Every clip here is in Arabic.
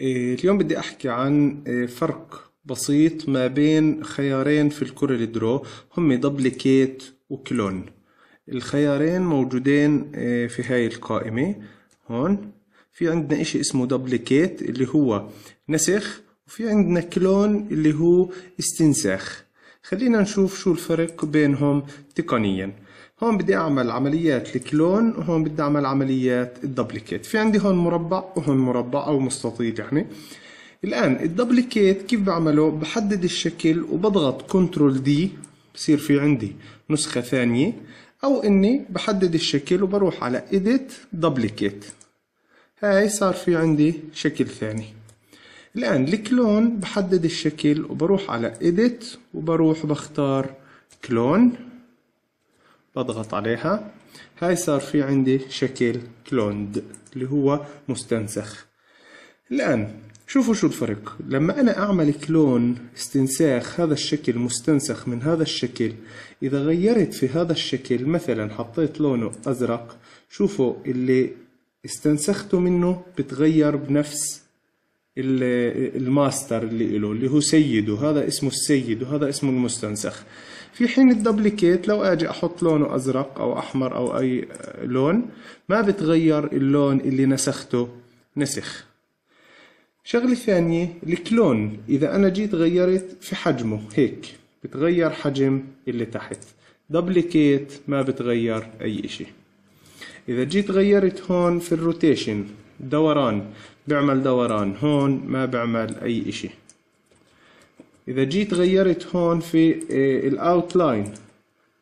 إيه، اليوم بدي أحكي عن إيه، فرق بسيط ما بين خيارين في الكره درو هم دبليكيت وكلون الخيارين موجودين إيه، في هاي القائمة هون في عندنا اشي اسمه دبليكيت اللي هو نسخ وفي عندنا كلون اللي هو استنساخ خلينا نشوف شو الفرق بينهم تقنياً هون بدي اعمل عمليات الكلون وهون بدي اعمل عمليات الدبليكيت في عندي هون مربع وهون مربع او مستطيل يعني الان الدبليكيت كيف بعمله بحدد الشكل وبضغط كنترول دي بصير في عندي نسخة ثانية او اني بحدد الشكل وبروح على edit duplicate هاي صار في عندي شكل ثاني الان الكلون بحدد الشكل وبروح على edit وبروح بختار كلون بضغط عليها هاي صار في عندي شكل كلوند اللي هو مستنسخ الآن شوفوا شو الفرق لما أنا أعمل كلون استنساخ هذا الشكل مستنسخ من هذا الشكل إذا غيرت في هذا الشكل مثلا حطيت لونه أزرق شوفوا اللي استنسخته منه بتغير بنفس الماستر اللي له اللي هو سيده هذا اسمه السيد وهذا اسمه المستنسخ في حين الدبليكيت لو اجي احط لونه ازرق او احمر او اي آه، لون ما بتغير اللون اللي نسخته نسخ شغلة ثانية الكلون اذا انا جيت غيرت في حجمه هيك بتغير حجم اللي تحت دبليكيت ما بتغير اي اشي اذا جيت غيرت هون في الروتيشن دوران بعمل دوران هون ما بعمل اي اشي إذا جيت غيرت هون في آه، الأوتلاين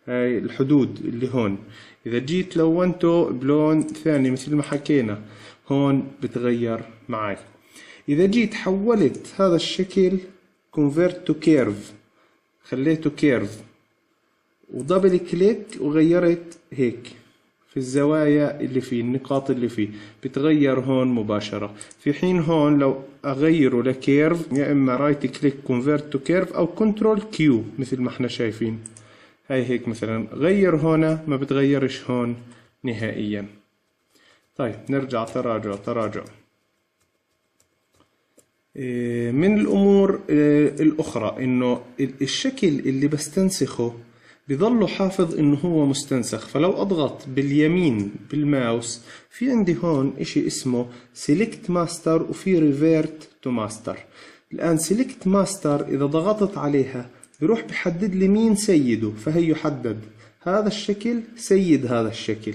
هاي الحدود اللي هون إذا جيت لونته بلون ثاني مثل ما حكينا هون بتغير معي إذا جيت حولت هذا الشكل convert to curve خليته كيرف ودبل كليك وغيرت هيك الزوايا اللي فيه النقاط اللي فيه بتغير هون مباشرة في حين هون لو أغيره لكيرف يا إما رايت كليك كونفيرت تو كيرف أو كنترول كيو مثل ما احنا شايفين هاي هيك مثلا غير هنا ما بتغيرش هون نهائيا طيب نرجع تراجع تراجع إيه، من الأمور إيه، الأخرى إنه الشكل اللي بستنسخه بضله حافظ انه هو مستنسخ فلو اضغط باليمين بالماوس في عندي هون اشي اسمه سيلكت ماستر وفي ريفيرت تو ماستر الان سيلكت ماستر اذا ضغطت عليها بروح بحدد لي مين سيده فهي يحدد هذا الشكل سيد هذا الشكل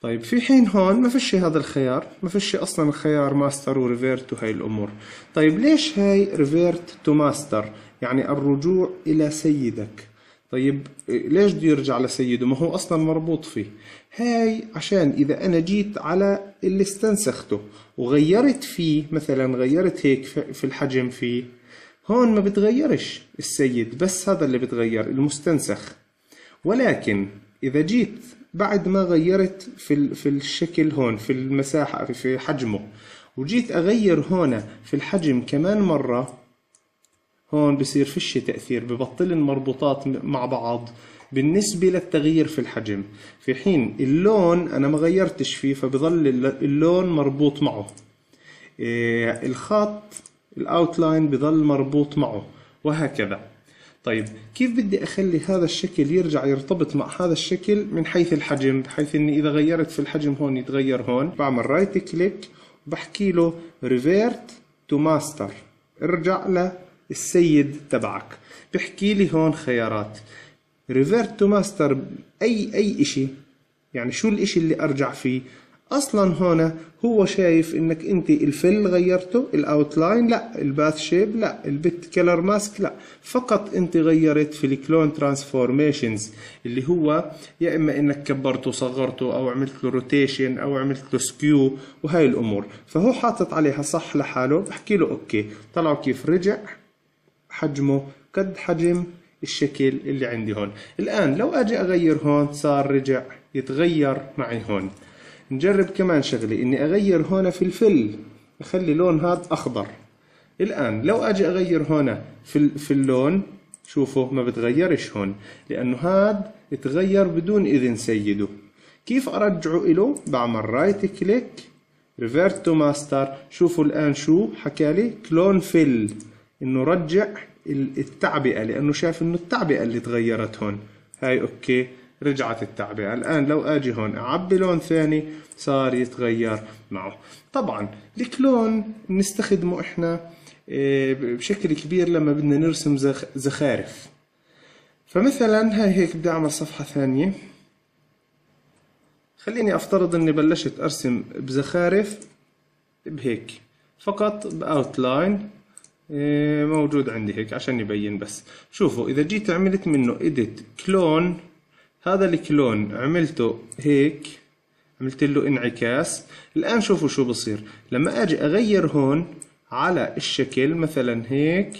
طيب في حين هون ما فيش هذا الخيار ما فيش اصلا الخيار ماستر وريفيرت وهي الامور طيب ليش هاي ريفيرت تو ماستر يعني الرجوع الى سيدك طيب ليش بده يرجع لسيده ما هو اصلا مربوط فيه هاي عشان اذا انا جيت على اللي استنسخته وغيرت فيه مثلا غيرت هيك في الحجم فيه هون ما بتغيرش السيد بس هذا اللي بتغير المستنسخ ولكن اذا جيت بعد ما غيرت في في الشكل هون في المساحه في حجمه وجيت اغير هون في الحجم كمان مره هون بصير فيش تأثير ببطل المربوطات مع بعض بالنسبة للتغيير في الحجم في حين اللون أنا ما غيرتش فيه فبظل اللون مربوط معه إيه، الخط الاوتلاين بظل مربوط معه وهكذا طيب كيف بدي اخلي هذا الشكل يرجع يرتبط مع هذا الشكل من حيث الحجم بحيث اني اذا غيرت في الحجم هون يتغير هون بعمل رايت كليك وبحكي له ريفيرت تو ماستر ارجع ل السيد تبعك بحكي لي هون خيارات ريفيرت تو ماستر اي اي اشي يعني شو الاشي اللي ارجع فيه اصلا هون هو شايف انك انت الفل غيرته الاوتلاين لا الباث شيب لا البت كلر ماسك لا فقط انت غيرت في الكلون ترانسفورميشنز اللي هو يا اما انك كبرته صغرته او عملت له روتيشن او عملت له سكيو وهي الامور فهو حاطط عليها صح لحاله بحكي له اوكي طلعوا كيف رجع حجمه قد حجم الشكل اللي عندي هون الآن لو أجي أغير هون صار رجع يتغير معي هون نجرب كمان شغلة إني أغير هون في الفل أخلي لون هذا أخضر الآن لو أجي أغير هون في, في اللون شوفوا ما بتغيرش هون لأنه هاد يتغير بدون إذن سيده كيف أرجعه إله بعمل رايت كليك ريفيرت تو ماستر شوفوا الآن شو حكالي كلون فيل انه رجع التعبئه لانه شاف انه التعبئه اللي تغيرت هون هاي اوكي رجعت التعبئه الان لو اجي هون اعبي لون ثاني صار يتغير معه طبعا الكلون بنستخدمه احنا إيه، بشكل كبير لما بدنا نرسم زخارف فمثلا هاي هيك بدي اعمل صفحه ثانيه خليني افترض اني بلشت ارسم بزخارف بهيك فقط باوتلاين إيه، موجود عندي هيك عشان يبين بس شوفوا اذا جيت عملت منه edit كلون هذا الكلون عملته هيك عملت له انعكاس الان شوفوا شو بصير لما اجي اغير هون على الشكل مثلا هيك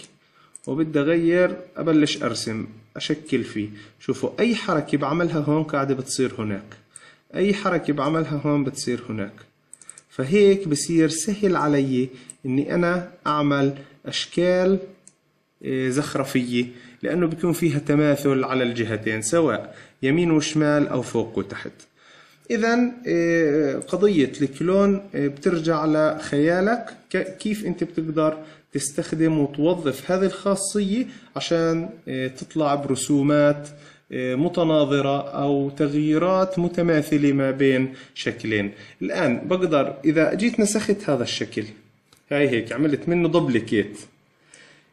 وبدي اغير ابلش ارسم اشكل فيه شوفوا اي حركة بعملها هون قاعدة بتصير هناك اي حركة بعملها هون بتصير هناك فهيك بصير سهل علي اني انا اعمل اشكال آه، زخرفية لأنه بيكون فيها تماثل على الجهتين سواء يمين وشمال أو فوق وتحت إذا آه، قضية الكلون آه، بترجع لخيالك كيف أنت بتقدر تستخدم وتوظف هذه الخاصية عشان تطلع برسومات متناظرة أو تغييرات متماثلة ما بين شكلين الآن بقدر إذا جيت نسخت هذا الشكل هاي هيك عملت منه دبليكيت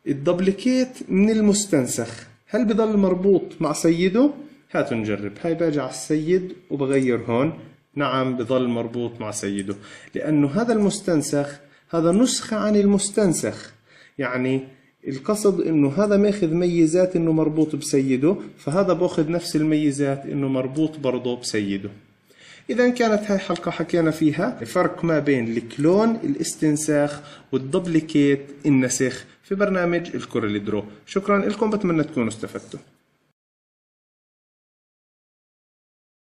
الدبليكيت من المستنسخ هل بضل مربوط مع سيده هاتوا نجرب هاي باجي على السيد وبغير هون نعم بضل مربوط مع سيده لأنه هذا المستنسخ هذا نسخة عن المستنسخ يعني القصد انه هذا ماخذ ميزات انه مربوط بسيده فهذا باخذ نفس الميزات انه مربوط برضه بسيده إذا كانت هاي الحلقة حكينا فيها الفرق ما بين الكلون الاستنساخ والدبليكيت النسخ في برنامج درو شكرا لكم بتمنى تكونوا استفدتوا